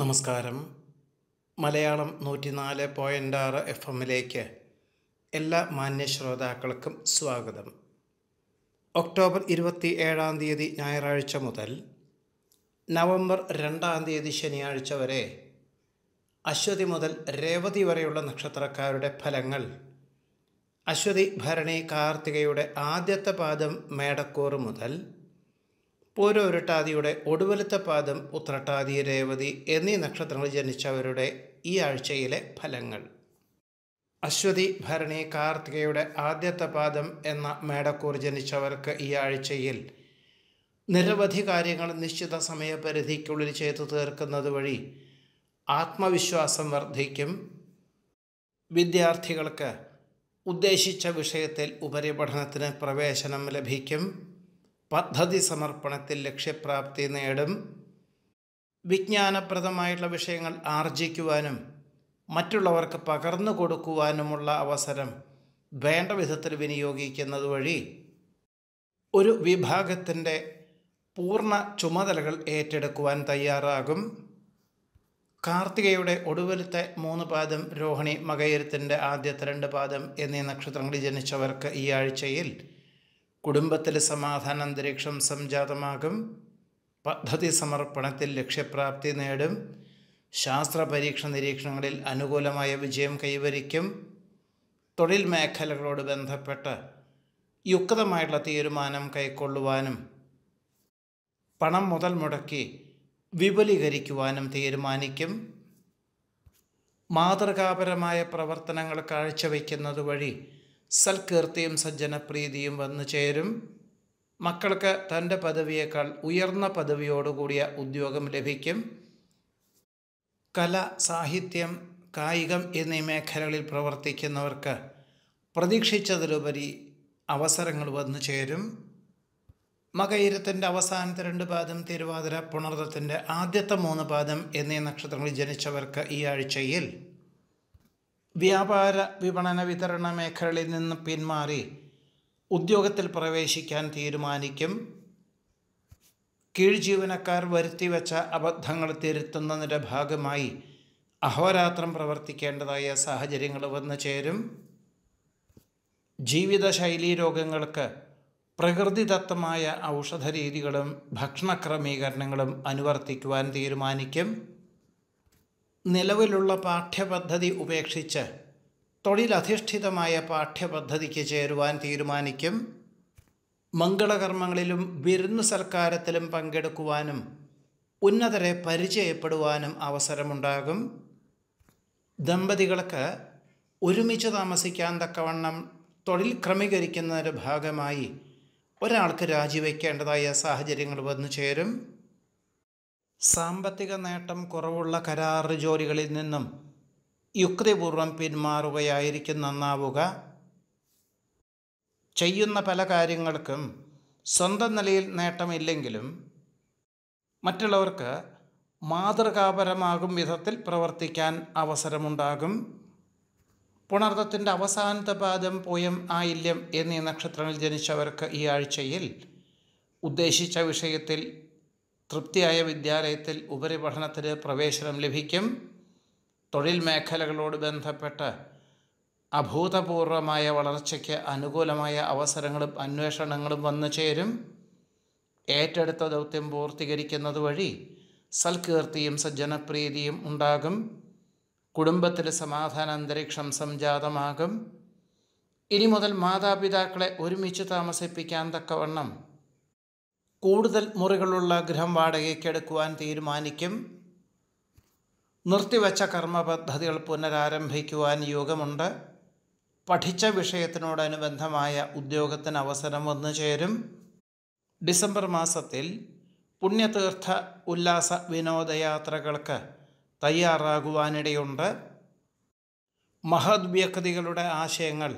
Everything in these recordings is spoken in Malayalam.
നമസ്കാരം മലയാളം നൂറ്റിനാല് പോയിൻ്റ് ആറ് എഫ് എമ്മിലേക്ക് എല്ലാ മാന്യ ശ്രോതാക്കൾക്കും സ്വാഗതം ഒക്ടോബർ ഇരുപത്തി ഏഴാം തീയതി ഞായറാഴ്ച മുതൽ നവംബർ രണ്ടാം തീയതി ശനിയാഴ്ച വരെ അശ്വതി മുതൽ രേവതി വരെയുള്ള നക്ഷത്രക്കാരുടെ ഫലങ്ങൾ അശ്വതി ഭരണി കാർത്തികയുടെ ആദ്യത്തെ പാദം മേടക്കൂർ മുതൽ പൂരോരുട്ടാതിയുടെ ഒടുവിലത്തെ പാദം ഉത്രട്ടാതി രേവതി എന്നീ നക്ഷത്രങ്ങൾ ജനിച്ചവരുടെ ഈ ആഴ്ചയിലെ ഫലങ്ങൾ അശ്വതി ഭരണി കാർത്തികയുടെ ആദ്യത്തെ പാദം എന്ന മേടക്കൂർ ജനിച്ചവർക്ക് ഈ ആഴ്ചയിൽ നിരവധി കാര്യങ്ങൾ നിശ്ചിത സമയപരിധിക്കുള്ളിൽ ചെയ്തു തീർക്കുന്നത് വഴി ആത്മവിശ്വാസം വർദ്ധിക്കും വിദ്യാർത്ഥികൾക്ക് ഉദ്ദേശിച്ച വിഷയത്തിൽ ഉപരിപഠനത്തിന് പ്രവേശനം ലഭിക്കും പദ്ധതി സമർപ്പണത്തിൽ ലക്ഷ്യപ്രാപ്തി നേടും വിജ്ഞാനപ്രദമായിട്ടുള്ള വിഷയങ്ങൾ ആർജിക്കുവാനും മറ്റുള്ളവർക്ക് പകർന്നു കൊടുക്കുവാനുമുള്ള അവസരം വേണ്ട വിധത്തിൽ വിനിയോഗിക്കുന്നത് വഴി ഒരു വിഭാഗത്തിൻ്റെ പൂർണ്ണ ചുമതലകൾ ഏറ്റെടുക്കുവാൻ തയ്യാറാകും കാർത്തികയുടെ ഒടുവിലത്തെ മൂന്ന് പാദം രോഹിണി മകയിരത്തിൻ്റെ ആദ്യത്തെ രണ്ട് പാദം എന്നീ നക്ഷത്രങ്ങളിൽ ജനിച്ചവർക്ക് ഈ ആഴ്ചയിൽ കുടുംബത്തിലെ സമാധാന അന്തരീക്ഷം സംജാതമാകും പദ്ധതി സമർപ്പണത്തിൽ ലക്ഷ്യപ്രാപ്തി നേടും ശാസ്ത്ര പരീക്ഷ നിരീക്ഷണങ്ങളിൽ അനുകൂലമായ വിജയം കൈവരിക്കും തൊഴിൽ മേഖലകളോട് ബന്ധപ്പെട്ട് യുക്തമായിട്ടുള്ള തീരുമാനം കൈക്കൊള്ളുവാനും പണം മുതൽ മുടക്കി വിപുലീകരിക്കുവാനും തീരുമാനിക്കും മാതൃകാപരമായ പ്രവർത്തനങ്ങൾ കാഴ്ചവെക്കുന്നത് വഴി സൽകീർത്തിയും സജ്ജനപ്രീതിയും വന്നു ചേരും മക്കൾക്ക് തൻ്റെ പദവിയേക്കാൾ ഉയർന്ന പദവിയോടുകൂടിയ ഉദ്യോഗം ലഭിക്കും കല സാഹിത്യം കായികം എന്നീ മേഖലകളിൽ പ്രവർത്തിക്കുന്നവർക്ക് പ്രതീക്ഷിച്ചതിലുപരി അവസരങ്ങൾ വന്നു ചേരും മകയിരത്തിൻ്റെ അവസാനത്തെ രണ്ട് പാദം തിരുവാതിര പുണർത്തത്തിൻ്റെ ആദ്യത്തെ മൂന്ന് പാദം എന്നീ നക്ഷത്രങ്ങളിൽ ജനിച്ചവർക്ക് ഈ ആഴ്ചയിൽ വ്യാപാര വിപണന വിതരണ മേഖലയിൽ നിന്ന് പിന്മാറി ഉദ്യോഗത്തിൽ പ്രവേശിക്കാൻ തീരുമാനിക്കും കീഴ് ജീവനക്കാർ വരുത്തിവെച്ച അബദ്ധങ്ങൾ തിരുത്തുന്നതിൻ്റെ ഭാഗമായി അഹോരാത്രം പ്രവർത്തിക്കേണ്ടതായ സാഹചര്യങ്ങൾ വന്നു ചേരും ജീവിതശൈലീ രോഗങ്ങൾക്ക് പ്രകൃതിദത്തമായ ഔഷധ രീതികളും ഭക്ഷണ ക്രമീകരണങ്ങളും അനുവർത്തിക്കുവാൻ തീരുമാനിക്കും നിലവിലുള്ള പാഠ്യപദ്ധതി ഉപേക്ഷിച്ച് തൊഴിലധിഷ്ഠിതമായ പാഠ്യപദ്ധതിക്ക് ചേരുവാൻ തീരുമാനിക്കും മംഗളകർമ്മങ്ങളിലും വിരുന്നു സൽക്കാരത്തിലും പങ്കെടുക്കുവാനും ഉന്നതരെ പരിചയപ്പെടുവാനും അവസരമുണ്ടാകും ദമ്പതികൾക്ക് ഒരുമിച്ച് താമസിക്കാൻ തക്കവണ്ണം തൊഴിൽ ക്രമീകരിക്കുന്നതിൻ്റെ ഭാഗമായി ഒരാൾക്ക് രാജിവെക്കേണ്ടതായ സാഹചര്യങ്ങൾ വന്നു ചേരും സാമ്പത്തിക നേട്ടം കുറവുള്ള കരാറ് ജോലികളിൽ നിന്നും യുക്തിപൂർവം പിന്മാറുകയായിരിക്കും നന്നാവുക ചെയ്യുന്ന പല കാര്യങ്ങൾക്കും സ്വന്തം നിലയിൽ നേട്ടമില്ലെങ്കിലും മറ്റുള്ളവർക്ക് മാതൃകാപരമാകും വിധത്തിൽ പ്രവർത്തിക്കാൻ അവസരമുണ്ടാകും പുണർത്തത്തിൻ്റെ അവസാനത്തെ പാദം പോയം ആയില്യം എന്നീ നക്ഷത്രങ്ങളിൽ ജനിച്ചവർക്ക് ഈ ആഴ്ചയിൽ ഉദ്ദേശിച്ച വിഷയത്തിൽ തൃപ്തിയായ വിദ്യാലയത്തിൽ ഉപരിപഠനത്തിന് പ്രവേശനം ലഭിക്കും തൊഴിൽ മേഖലകളോട് ബന്ധപ്പെട്ട് അഭൂതപൂർവമായ വളർച്ചയ്ക്ക് അനുകൂലമായ അവസരങ്ങളും അന്വേഷണങ്ങളും വന്നു ചേരും ഏറ്റെടുത്ത ദൗത്യം പൂർത്തീകരിക്കുന്നത് വഴി സൽകീർത്തിയും സജ്ജനപ്രീതിയും ഉണ്ടാകും കുടുംബത്തിലെ സമാധാന അന്തരീക്ഷം സംജാതമാകും ഇനി മുതൽ മാതാപിതാക്കളെ ഒരുമിച്ച് താമസിപ്പിക്കാൻ തക്കവണ്ണം കൂടുതൽ മുറികളുള്ള ഗൃഹം വാടകയ്ക്കെടുക്കുവാൻ തീരുമാനിക്കും നിർത്തിവച്ച കർമ്മ പദ്ധതികൾ പുനരാരംഭിക്കുവാൻ യോഗമുണ്ട് പഠിച്ച വിഷയത്തിനോടനുബന്ധമായ ഉദ്യോഗത്തിന് അവസരം വന്നു ചേരും ഡിസംബർ മാസത്തിൽ പുണ്യതീർത്ഥ ഉല്ലാസ വിനോദയാത്രകൾക്ക് തയ്യാറാകുവാനിടയുണ്ട് മഹദ് വ്യക്തികളുടെ ആശയങ്ങൾ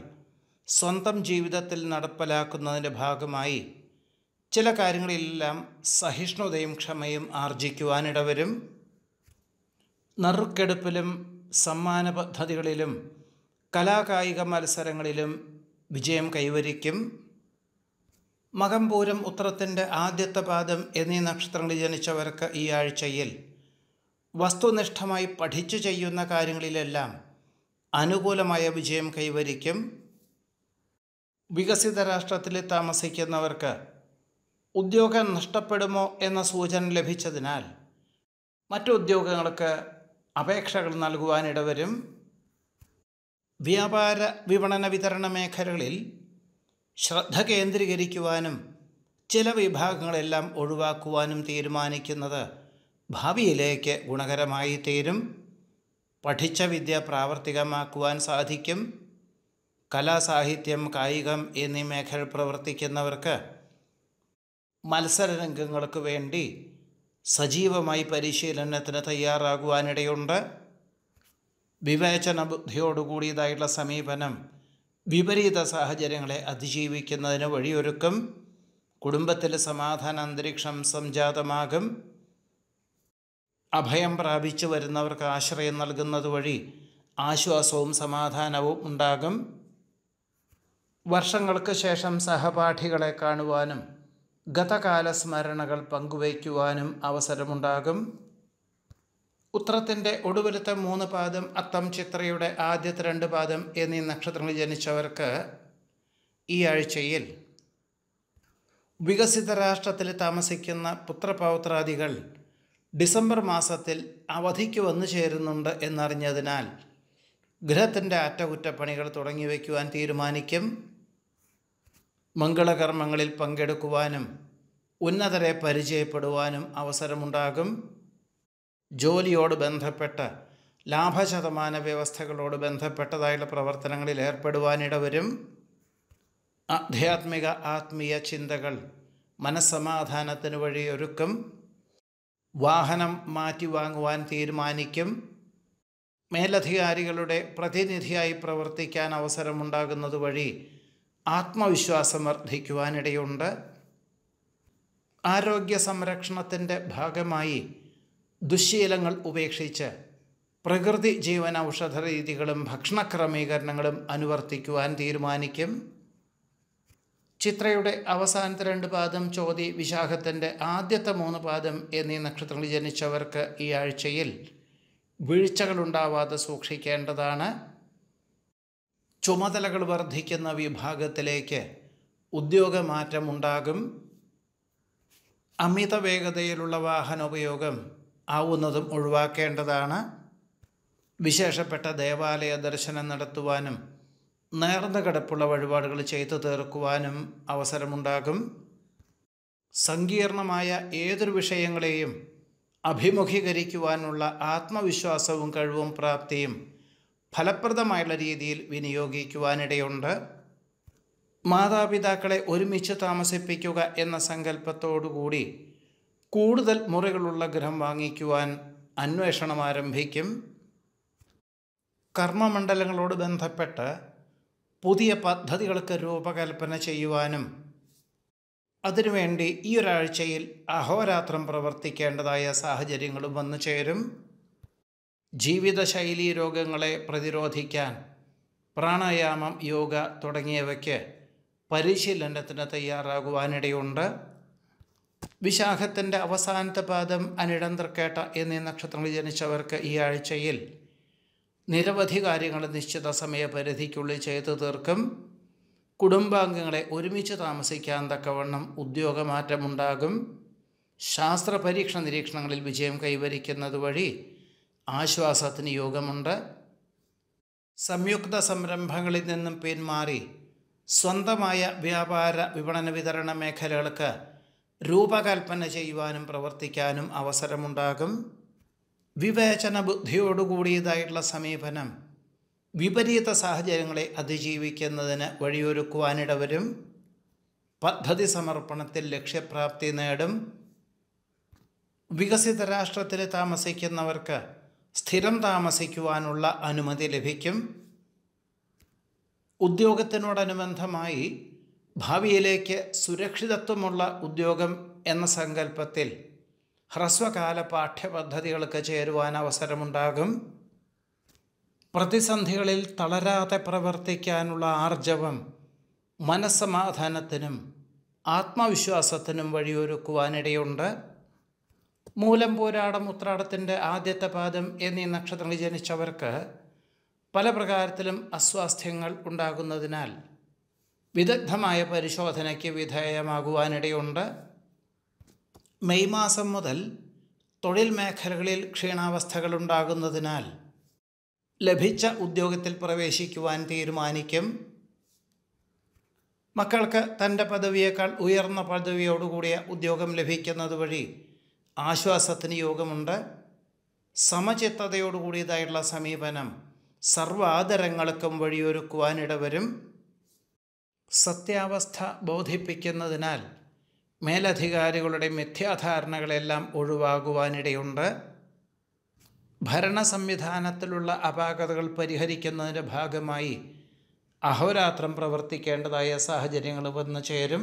സ്വന്തം ജീവിതത്തിൽ നടപ്പിലാക്കുന്നതിൻ്റെ ഭാഗമായി ചില കാര്യങ്ങളിലെല്ലാം സഹിഷ്ണുതയും ക്ഷമയും ആർജിക്കുവാനിടവരും നറുക്കെടുപ്പിലും സമ്മാന പദ്ധതികളിലും കലാകായിക മത്സരങ്ങളിലും വിജയം കൈവരിക്കും മകംപൂരം ഉത്തരത്തിൻ്റെ ആദ്യത്തെ പാദം എന്നീ നക്ഷത്രങ്ങളിൽ ജനിച്ചവർക്ക് ഈ ആഴ്ചയിൽ വസ്തുനിഷ്ഠമായി പഠിച്ചു ചെയ്യുന്ന കാര്യങ്ങളിലെല്ലാം അനുകൂലമായ വിജയം കൈവരിക്കും വികസിത രാഷ്ട്രത്തിൽ താമസിക്കുന്നവർക്ക് ഉദ്യോഗം നഷ്ടപ്പെടുമോ എന്ന സൂചന ലഭിച്ചതിനാൽ മറ്റു ഉദ്യോഗങ്ങൾക്ക് അപേക്ഷകൾ നൽകുവാനിടവരും വ്യാപാര വിപണന വിതരണ മേഖലകളിൽ ശ്രദ്ധ കേന്ദ്രീകരിക്കുവാനും ചില വിഭാഗങ്ങളെല്ലാം ഒഴിവാക്കുവാനും തീരുമാനിക്കുന്നത് ഭാവിയിലേക്ക് ഗുണകരമായി തീരും പഠിച്ച വിദ്യ പ്രാവർത്തികമാക്കുവാൻ സാധിക്കും കലാസാഹിത്യം കായികം എന്നീ മേഖലയിൽ പ്രവർത്തിക്കുന്നവർക്ക് മത്സര രംഗങ്ങൾക്ക് വേണ്ടി സജീവമായി പരിശീലനത്തിന് തയ്യാറാകുവാനിടയുണ്ട് വിവേചന ബുദ്ധിയോടുകൂടിയതായിട്ടുള്ള സമീപനം വിപരീത സാഹചര്യങ്ങളെ അതിജീവിക്കുന്നതിന് വഴിയൊരുക്കും കുടുംബത്തിൽ സമാധാന അന്തരീക്ഷം സംജാതമാകും അഭയം പ്രാപിച്ചു വരുന്നവർക്ക് ആശ്രയം നൽകുന്നത് വഴി ആശ്വാസവും സമാധാനവും ഉണ്ടാകും വർഷങ്ങൾക്ക് ശേഷം സഹപാഠികളെ കാണുവാനും ഗതകാല സ്മരണകൾ പങ്കുവയ്ക്കുവാനും അവസരമുണ്ടാകും ഉത്രത്തിൻ്റെ ഒടുവിലത്തെ മൂന്ന് പാദം അത്തം ചിത്രയുടെ ആദ്യത്തെ രണ്ട് പാദം എന്നീ നക്ഷത്രങ്ങൾ ജനിച്ചവർക്ക് ഈ ആഴ്ചയിൽ വികസിത രാഷ്ട്രത്തിൽ താമസിക്കുന്ന പുത്രപൗത്രാദികൾ ഡിസംബർ മാസത്തിൽ അവധിക്ക് വന്നു ചേരുന്നുണ്ട് എന്നറിഞ്ഞതിനാൽ ഗൃഹത്തിൻ്റെ അറ്റകുറ്റപ്പണികൾ തുടങ്ങി വയ്ക്കുവാൻ തീരുമാനിക്കും മംഗളകർമ്മങ്ങളിൽ പങ്കെടുക്കുവാനും ഉന്നതരെ പരിചയപ്പെടുവാനും അവസരമുണ്ടാകും ജോലിയോട് ബന്ധപ്പെട്ട ലാഭശതമാന വ്യവസ്ഥകളോട് ബന്ധപ്പെട്ടതായുള്ള പ്രവർത്തനങ്ങളിൽ ഏർപ്പെടുവാനിടവരും ആധ്യാത്മിക ആത്മീയ ചിന്തകൾ മനസ്സമാധാനത്തിന് വഴിയൊരുക്കും വാഹനം മാറ്റി വാങ്ങുവാൻ തീരുമാനിക്കും മേലധികാരികളുടെ പ്രതിനിധിയായി പ്രവർത്തിക്കാൻ അവസരമുണ്ടാകുന്നത് വഴി ആത്മവിശ്വാസം വർദ്ധിക്കുവാനിടയുണ്ട് ആരോഗ്യ സംരക്ഷണത്തിൻ്റെ ഭാഗമായി ദുശ്ശീലങ്ങൾ ഉപേക്ഷിച്ച് പ്രകൃതി ജീവന ഔഷധ രീതികളും ഭക്ഷണ ക്രമീകരണങ്ങളും അനുവർത്തിക്കുവാൻ തീരുമാനിക്കും ചിത്രയുടെ അവസാനത്തെ രണ്ട് പാദം ചോതി വിശാഖത്തിൻ്റെ ആദ്യത്തെ മൂന്ന് പാദം എന്നീ നക്ഷത്രങ്ങൾ ജനിച്ചവർക്ക് ഈ ആഴ്ചയിൽ വീഴ്ചകളുണ്ടാവാതെ സൂക്ഷിക്കേണ്ടതാണ് ചുമതലകൾ വർദ്ധിക്കുന്ന വിഭാഗത്തിലേക്ക് ഉദ്യോഗമാറ്റമുണ്ടാകും അമിത വേഗതയിലുള്ള വാഹനോപയോഗം ആവുന്നതും ഒഴിവാക്കേണ്ടതാണ് വിശേഷപ്പെട്ട ദേവാലയ ദർശനം നടത്തുവാനും നേർന്ന കിടപ്പുള്ള വഴിപാടുകൾ ചെയ്തു തീർക്കുവാനും അവസരമുണ്ടാകും സങ്കീർണമായ ഏതൊരു വിഷയങ്ങളെയും അഭിമുഖീകരിക്കുവാനുള്ള ആത്മവിശ്വാസവും കഴിവും പ്രാപ്തിയും ഫലപ്രദമായുള്ള രീതിയിൽ വിനിയോഗിക്കുവാനിടയുണ്ട് മാതാപിതാക്കളെ ഒരുമിച്ച് താമസിപ്പിക്കുക എന്ന സങ്കല്പത്തോടുകൂടി കൂടുതൽ മുറികളുള്ള ഗൃഹം വാങ്ങിക്കുവാൻ അന്വേഷണം ആരംഭിക്കും കർമ്മമണ്ഡലങ്ങളോട് ബന്ധപ്പെട്ട് പുതിയ പദ്ധതികൾക്ക് രൂപകൽപ്പന ചെയ്യുവാനും അതിനുവേണ്ടി ഈ ഒരാഴ്ചയിൽ അഹോരാത്രം പ്രവർത്തിക്കേണ്ടതായ സാഹചര്യങ്ങളും വന്നു ചേരും ജീവിതശൈലി രോഗങ്ങളെ പ്രതിരോധിക്കാൻ പ്രാണായാമം യോഗ തുടങ്ങിയവയ്ക്ക് പരിശീലനത്തിന് തയ്യാറാകുവാനിടയുണ്ട് വിശാഖത്തിൻ്റെ അവസാനത്തെ പാദം അനിടം തൃക്കേട്ട എന്നീ നക്ഷത്രങ്ങളിൽ ജനിച്ചവർക്ക് ഈ ആഴ്ചയിൽ നിരവധി കാര്യങ്ങൾ നിശ്ചിത സമയപരിധിക്കുള്ളിൽ ചെയ്തു തീർക്കും കുടുംബാംഗങ്ങളെ ഒരുമിച്ച് താമസിക്കാൻ തക്കവണ്ണം ഉദ്യോഗമാറ്റമുണ്ടാകും ശാസ്ത്ര പരീക്ഷണ നിരീക്ഷണങ്ങളിൽ വിജയം കൈവരിക്കുന്നത് വഴി ആശ്വാസത്തിന് യോഗമുണ്ട് സംയുക്ത സംരംഭങ്ങളിൽ നിന്നും പിന്മാറി സ്വന്തമായ വ്യാപാര വിപണന വിതരണ മേഖലകൾക്ക് രൂപകൽപ്പന ചെയ്യുവാനും പ്രവർത്തിക്കാനും അവസരമുണ്ടാകും വിവേചന ബുദ്ധിയോടുകൂടിയതായിട്ടുള്ള സമീപനം വിപരീത സാഹചര്യങ്ങളെ അതിജീവിക്കുന്നതിന് വഴിയൊരുക്കുവാനിട വരും പദ്ധതി സമർപ്പണത്തിൽ ലക്ഷ്യപ്രാപ്തി നേടും വികസിത രാഷ്ട്രത്തിൽ താമസിക്കുന്നവർക്ക് സ്ഥിരം താമസിക്കുവാനുള്ള അനുമതി ലഭിക്കും ഉദ്യോഗത്തിനോടനുബന്ധമായി ഭാവിയിലേക്ക് സുരക്ഷിതത്വമുള്ള ഉദ്യോഗം എന്ന സങ്കല്പത്തിൽ ഹ്രസ്വകാല പാഠ്യപദ്ധതികൾക്ക് ചേരുവാൻ അവസരമുണ്ടാകും പ്രതിസന്ധികളിൽ തളരാതെ പ്രവർത്തിക്കാനുള്ള ആർജവം മനസ്സമാധാനത്തിനും ആത്മവിശ്വാസത്തിനും വഴിയൊരുക്കുവാനിടയുണ്ട് മൂലം പോരാടം ഉത്രാടത്തിൻ്റെ ആദ്യത്തെ പാദം എന്നീ നക്ഷത്രങ്ങൾ ജനിച്ചവർക്ക് പല പ്രകാരത്തിലും അസ്വാസ്ഥ്യങ്ങൾ ഉണ്ടാകുന്നതിനാൽ വിദഗ്ധമായ പരിശോധനയ്ക്ക് വിധേയമാകുവാനിടയുണ്ട് മെയ് മാസം മുതൽ തൊഴിൽ മേഖലകളിൽ ക്ഷീണാവസ്ഥകൾ ഉണ്ടാകുന്നതിനാൽ ലഭിച്ച ഉദ്യോഗത്തിൽ പ്രവേശിക്കുവാൻ തീരുമാനിക്കും മക്കൾക്ക് തൻ്റെ പദവിയേക്കാൾ ഉയർന്ന പദവിയോടുകൂടിയ ഉദ്യോഗം ലഭിക്കുന്നത് വഴി ആശ്വാസത്തിന് യോഗമുണ്ട് സമചിത്തതയോടുകൂടിയതായിട്ടുള്ള സമീപനം സർവ്വ ആദരങ്ങൾക്കും വഴിയൊരുക്കുവാനിടവരും സത്യാവസ്ഥ ബോധിപ്പിക്കുന്നതിനാൽ മേലധികാരികളുടെ മിഥ്യാധാരണകളെല്ലാം ഒഴിവാകുവാനിടയുണ്ട് ഭരണ സംവിധാനത്തിലുള്ള അപാകതകൾ പരിഹരിക്കുന്നതിൻ്റെ ഭാഗമായി അഹോരാത്രം പ്രവർത്തിക്കേണ്ടതായ സാഹചര്യങ്ങൾ വന്നു ചേരും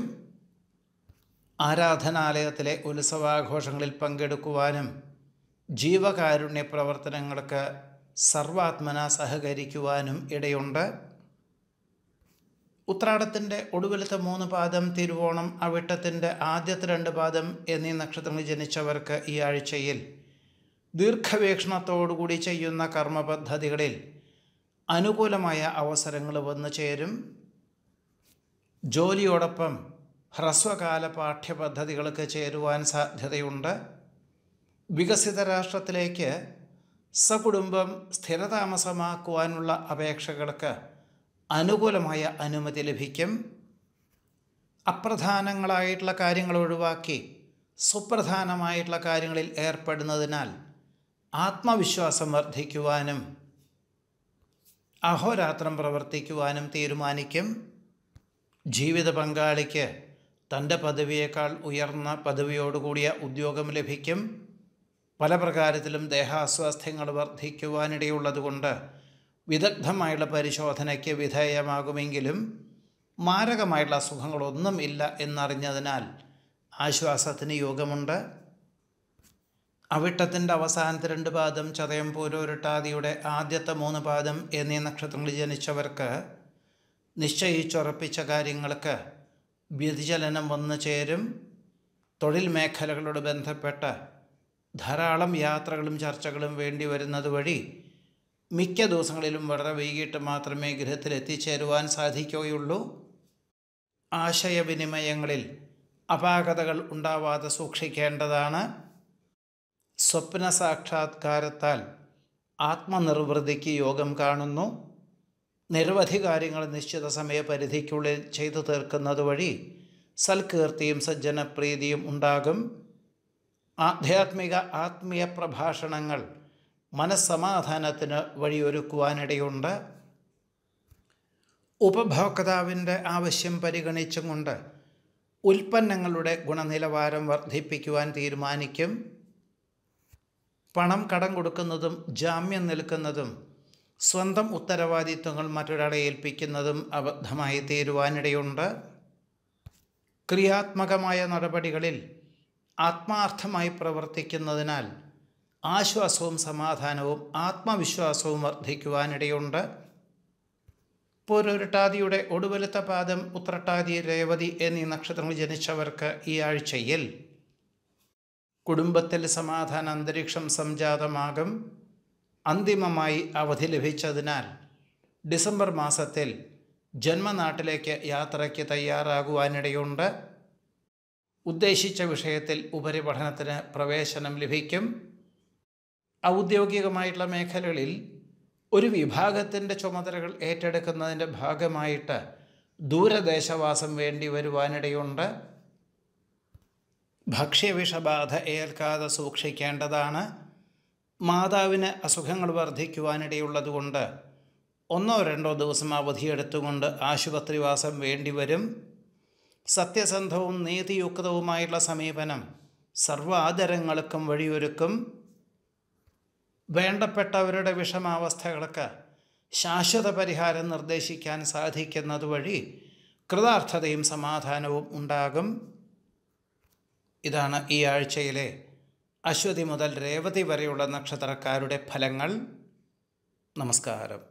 ആരാധനാലയത്തിലെ ഉത്സവാഘോഷങ്ങളിൽ പങ്കെടുക്കുവാനും ജീവകാരുണ്യ പ്രവർത്തനങ്ങൾക്ക് സർവാത്മന സഹകരിക്കുവാനും ഇടയുണ്ട് ഉത്രാടത്തിൻ്റെ ഒടുവിലത്തെ മൂന്ന് പാദം തിരുവോണം അവിട്ടത്തിൻ്റെ ആദ്യത്തെ രണ്ട് പാദം എന്നീ നക്ഷത്രങ്ങളിൽ ജനിച്ചവർക്ക് ഈ ആഴ്ചയിൽ ദീർഘവീക്ഷണത്തോടുകൂടി ചെയ്യുന്ന കർമ്മ പദ്ധതികളിൽ അനുകൂലമായ അവസരങ്ങൾ വന്നു ചേരും ജോലിയോടൊപ്പം ഹ്രസ്വകാല പാഠ്യപദ്ധതികൾക്ക് ചേരുവാൻ സാധ്യതയുണ്ട് വികസിത രാഷ്ട്രത്തിലേക്ക് സകുടുംബം സ്ഥിരതാമസമാക്കുവാനുള്ള അപേക്ഷകൾക്ക് അനുകൂലമായ അനുമതി ലഭിക്കും അപ്രധാനങ്ങളായിട്ടുള്ള കാര്യങ്ങൾ ഒഴിവാക്കി സുപ്രധാനമായിട്ടുള്ള കാര്യങ്ങളിൽ ഏർപ്പെടുന്നതിനാൽ ആത്മവിശ്വാസം വർദ്ധിക്കുവാനും അഹോരാത്രം പ്രവർത്തിക്കുവാനും തീരുമാനിക്കും ജീവിത പങ്കാളിക്ക് തൻ്റെ പദവിയേക്കാൾ ഉയർന്ന പദവിയോടുകൂടിയ ഉദ്യോഗം ലഭിക്കും പല പ്രകാരത്തിലും ദേഹാസ്വാസ്ഥ്യങ്ങൾ വർദ്ധിക്കുവാനിടയുള്ളതുകൊണ്ട് വിദഗ്ധമായുള്ള പരിശോധനയ്ക്ക് വിധേയമാകുമെങ്കിലും മാരകമായുള്ള അസുഖങ്ങളൊന്നും ഇല്ല എന്നറിഞ്ഞതിനാൽ ആശ്വാസത്തിന് യോഗമുണ്ട് അവിട്ടത്തിൻ്റെ അവസാനത്തെ രണ്ട് പാദം ചതയം പൂരോരുട്ടാതിയുടെ ആദ്യത്തെ മൂന്ന് പാദം എന്നീ നക്ഷത്രങ്ങളിൽ ജനിച്ചവർക്ക് നിശ്ചയിച്ചുറപ്പിച്ച കാര്യങ്ങൾക്ക് വ്യതിചലനം വന്നു ചേരും തൊഴിൽ മേഖലകളോട് ബന്ധപ്പെട്ട ധാരാളം യാത്രകളും ചർച്ചകളും വേണ്ടി വരുന്നത് വഴി മിക്ക ദിവസങ്ങളിലും വളരെ വൈകിട്ട് മാത്രമേ ഗൃഹത്തിൽ എത്തിച്ചേരുവാൻ സാധിക്കുകയുള്ളൂ ആശയവിനിമയങ്ങളിൽ അപാകതകൾ ഉണ്ടാവാതെ സൂക്ഷിക്കേണ്ടതാണ് സ്വപ്ന സാക്ഷാത്കാരത്താൽ ആത്മനിർവൃതിക്ക് യോഗം കാണുന്നു നിരവധി കാര്യങ്ങൾ നിശ്ചിത സമയപരിധിക്കുള്ളിൽ ചെയ്തു തീർക്കുന്നത് വഴി സൽകീർത്തിയും സജ്ജനപ്രീതിയും ഉണ്ടാകും ആധ്യാത്മിക ആത്മീയ പ്രഭാഷണങ്ങൾ മനസ്സമാധാനത്തിന് വഴിയൊരുക്കുവാനിടയുണ്ട് ഉപഭോക്താവിൻ്റെ ആവശ്യം പരിഗണിച്ചുകൊണ്ട് ഉൽപ്പന്നങ്ങളുടെ ഗുണനിലവാരം വർദ്ധിപ്പിക്കുവാൻ തീരുമാനിക്കും പണം കടം കൊടുക്കുന്നതും ജാമ്യം നിൽക്കുന്നതും സ്വന്തം ഉത്തരവാദിത്വങ്ങൾ മറ്റൊരാളെ ഏൽപ്പിക്കുന്നതും അബദ്ധമായി തീരുവാനിടയുണ്ട് ക്രിയാത്മകമായ നടപടികളിൽ ആത്മാർത്ഥമായി പ്രവർത്തിക്കുന്നതിനാൽ ആശ്വാസവും സമാധാനവും ആത്മവിശ്വാസവും വർദ്ധിക്കുവാനിടയുണ്ട് പൊരുരട്ടാതിയുടെ ഒടുവലത്തെ പാദം ഉത്രട്ടാതി രേവതി എന്നീ നക്ഷത്രങ്ങൾ ജനിച്ചവർക്ക് ഈ ആഴ്ചയിൽ കുടുംബത്തിൽ സമാധാന അന്തരീക്ഷം സംജാതമാകും അന്തിമമായി അവധി ലഭിച്ചതിനാൽ ഡിസംബർ മാസത്തിൽ ജന്മനാട്ടിലേക്ക് യാത്രയ്ക്ക് തയ്യാറാകുവാനിടയുണ്ട് ഉദ്ദേശിച്ച വിഷയത്തിൽ ഉപരിപഠനത്തിന് പ്രവേശനം ലഭിക്കും ഔദ്യോഗികമായിട്ടുള്ള മേഖലകളിൽ ഒരു വിഭാഗത്തിൻ്റെ ചുമതലകൾ ഏറ്റെടുക്കുന്നതിൻ്റെ ഭാഗമായിട്ട് ദൂരദേശവാസം വേണ്ടി വരുവാനിടയുണ്ട് ഭക്ഷ്യവിഷബാധ ഏൽക്കാതെ സൂക്ഷിക്കേണ്ടതാണ് മാതാവിന് അസുഖങ്ങൾ വർദ്ധിക്കുവാനിടയുള്ളതുകൊണ്ട് ഒന്നോ രണ്ടോ ദിവസം അവധിയെടുത്തുകൊണ്ട് ആശുപത്രിവാസം വേണ്ടിവരും സത്യസന്ധവും നീതിയുക്തവുമായുള്ള സമീപനം സർവാദരങ്ങൾക്കും വഴിയൊരുക്കും വേണ്ടപ്പെട്ടവരുടെ വിഷമാവസ്ഥകൾക്ക് ശാശ്വത പരിഹാരം നിർദ്ദേശിക്കാൻ സാധിക്കുന്നതുവഴി കൃതാർത്ഥതയും സമാധാനവും ഉണ്ടാകും ഇതാണ് ഈ ആഴ്ചയിലെ അശ്വതി മുതൽ രേവതി വരെയുള്ള നക്ഷത്രക്കാരുടെ ഫലങ്ങൾ നമസ്കാരം